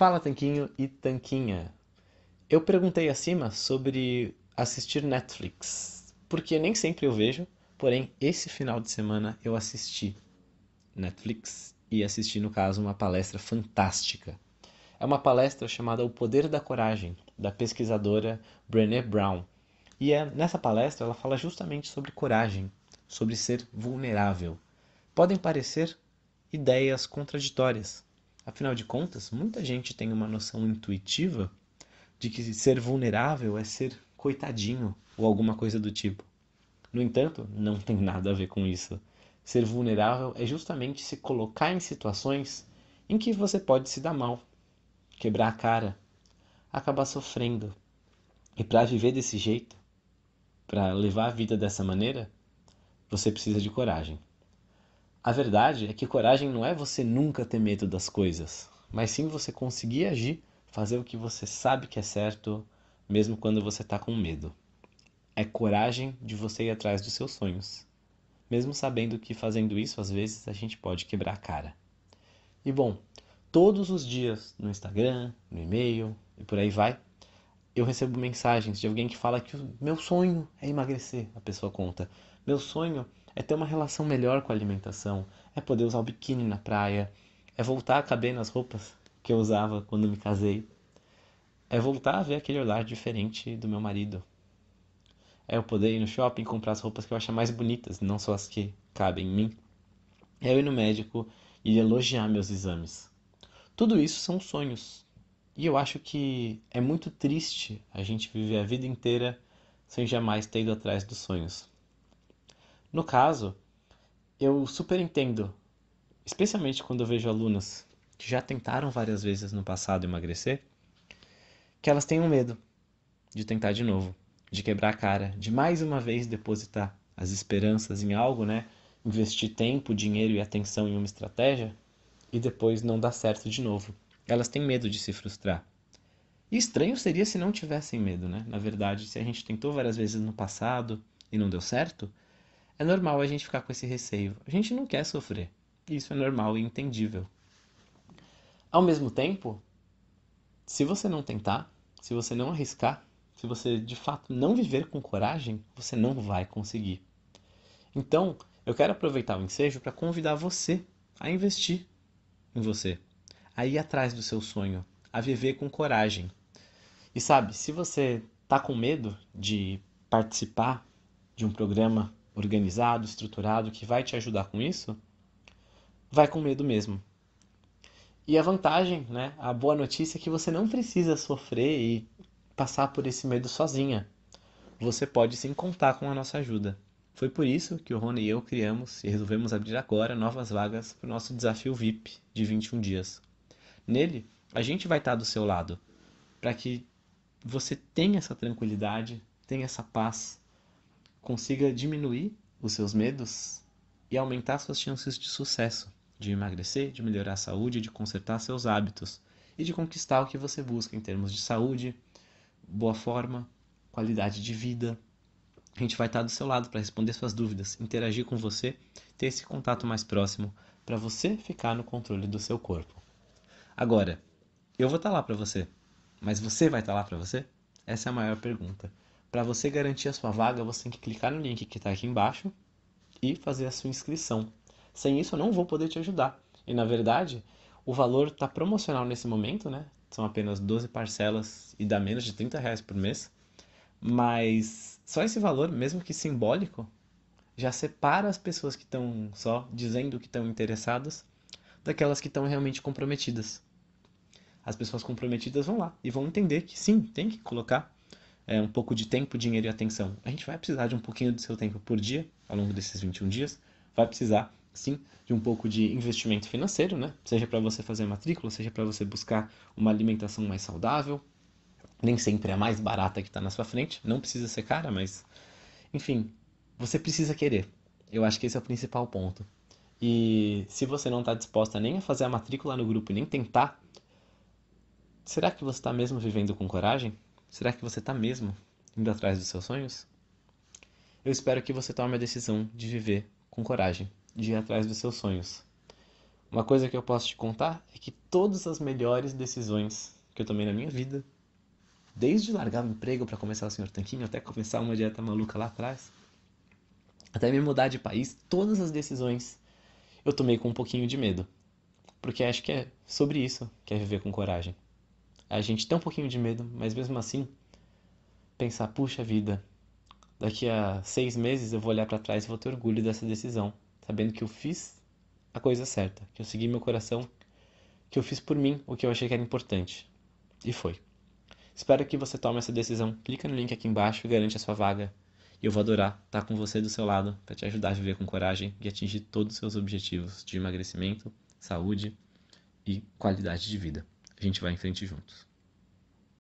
Fala Tanquinho e Tanquinha. Eu perguntei acima sobre assistir Netflix, porque nem sempre eu vejo, porém esse final de semana eu assisti Netflix e assisti no caso uma palestra fantástica. É uma palestra chamada O Poder da Coragem, da pesquisadora Brené Brown. E é, nessa palestra ela fala justamente sobre coragem, sobre ser vulnerável. Podem parecer ideias contraditórias, Afinal de contas, muita gente tem uma noção intuitiva de que ser vulnerável é ser coitadinho ou alguma coisa do tipo. No entanto, não tem nada a ver com isso. Ser vulnerável é justamente se colocar em situações em que você pode se dar mal, quebrar a cara, acabar sofrendo. E para viver desse jeito, para levar a vida dessa maneira, você precisa de coragem. A verdade é que coragem não é você nunca ter medo das coisas, mas sim você conseguir agir, fazer o que você sabe que é certo, mesmo quando você está com medo. É coragem de você ir atrás dos seus sonhos, mesmo sabendo que fazendo isso às vezes a gente pode quebrar a cara. E bom, todos os dias no Instagram, no e-mail e por aí vai, eu recebo mensagens de alguém que fala que o meu sonho é emagrecer, a pessoa conta. Meu sonho é ter uma relação melhor com a alimentação, é poder usar o biquíni na praia, é voltar a caber nas roupas que eu usava quando me casei, é voltar a ver aquele olhar diferente do meu marido, é eu poder ir no shopping comprar as roupas que eu acho mais bonitas, não só as que cabem em mim, é eu ir no médico e elogiar meus exames. Tudo isso são sonhos. E eu acho que é muito triste a gente viver a vida inteira sem jamais ter ido atrás dos sonhos. No caso, eu super entendo, especialmente quando eu vejo alunas que já tentaram várias vezes no passado emagrecer, que elas tenham medo de tentar de novo, de quebrar a cara, de mais uma vez depositar as esperanças em algo, né? Investir tempo, dinheiro e atenção em uma estratégia e depois não dar certo de novo. Elas têm medo de se frustrar. E estranho seria se não tivessem medo, né? Na verdade, se a gente tentou várias vezes no passado e não deu certo, é normal a gente ficar com esse receio. A gente não quer sofrer. Isso é normal e entendível. Ao mesmo tempo, se você não tentar, se você não arriscar, se você de fato não viver com coragem, você não vai conseguir. Então, eu quero aproveitar o ensejo para convidar você a investir em você, a ir atrás do seu sonho, a viver com coragem. E sabe, se você tá com medo de participar de um programa organizado, estruturado, que vai te ajudar com isso, vai com medo mesmo. E a vantagem, né, a boa notícia é que você não precisa sofrer e passar por esse medo sozinha. Você pode sim contar com a nossa ajuda. Foi por isso que o Rony e eu criamos e resolvemos abrir agora novas vagas para o nosso desafio VIP de 21 dias. Nele, a gente vai estar tá do seu lado para que você tenha essa tranquilidade, tenha essa paz consiga diminuir os seus medos e aumentar suas chances de sucesso, de emagrecer, de melhorar a saúde, de consertar seus hábitos e de conquistar o que você busca em termos de saúde, boa forma, qualidade de vida. A gente vai estar do seu lado para responder suas dúvidas, interagir com você, ter esse contato mais próximo para você ficar no controle do seu corpo. Agora, eu vou estar lá para você, mas você vai estar lá para você? Essa é a maior pergunta. Para você garantir a sua vaga, você tem que clicar no link que está aqui embaixo e fazer a sua inscrição. Sem isso, eu não vou poder te ajudar. E na verdade, o valor está promocional nesse momento, né? São apenas 12 parcelas e dá menos de 30 reais por mês. Mas só esse valor, mesmo que simbólico, já separa as pessoas que estão só dizendo que estão interessadas daquelas que estão realmente comprometidas. As pessoas comprometidas vão lá e vão entender que sim, tem que colocar é, um pouco de tempo, dinheiro e atenção. A gente vai precisar de um pouquinho do seu tempo por dia, ao longo desses 21 dias. Vai precisar, sim, de um pouco de investimento financeiro, né? Seja para você fazer matrícula, seja para você buscar uma alimentação mais saudável. Nem sempre é a mais barata que está na sua frente. Não precisa ser cara, mas. Enfim, você precisa querer. Eu acho que esse é o principal ponto. E se você não está disposta nem a fazer a matrícula no grupo, nem tentar, será que você está mesmo vivendo com coragem? Será que você está mesmo indo atrás dos seus sonhos? Eu espero que você tome a decisão de viver com coragem, de ir atrás dos seus sonhos. Uma coisa que eu posso te contar é que todas as melhores decisões que eu tomei na minha vida, desde largar o emprego para começar o Senhor Tanquinho, até começar uma dieta maluca lá atrás, até me mudar de país, todas as decisões eu tomei com um pouquinho de medo. Porque acho que é sobre isso que é viver com coragem a gente tem um pouquinho de medo, mas mesmo assim, pensar, puxa vida, daqui a seis meses eu vou olhar para trás e vou ter orgulho dessa decisão, sabendo que eu fiz a coisa certa, que eu segui meu coração, que eu fiz por mim o que eu achei que era importante. E foi. Espero que você tome essa decisão. Clica no link aqui embaixo e garante a sua vaga. E eu vou adorar estar tá com você do seu lado para te ajudar a viver com coragem e atingir todos os seus objetivos de emagrecimento, saúde e qualidade de vida a gente vai em frente juntos.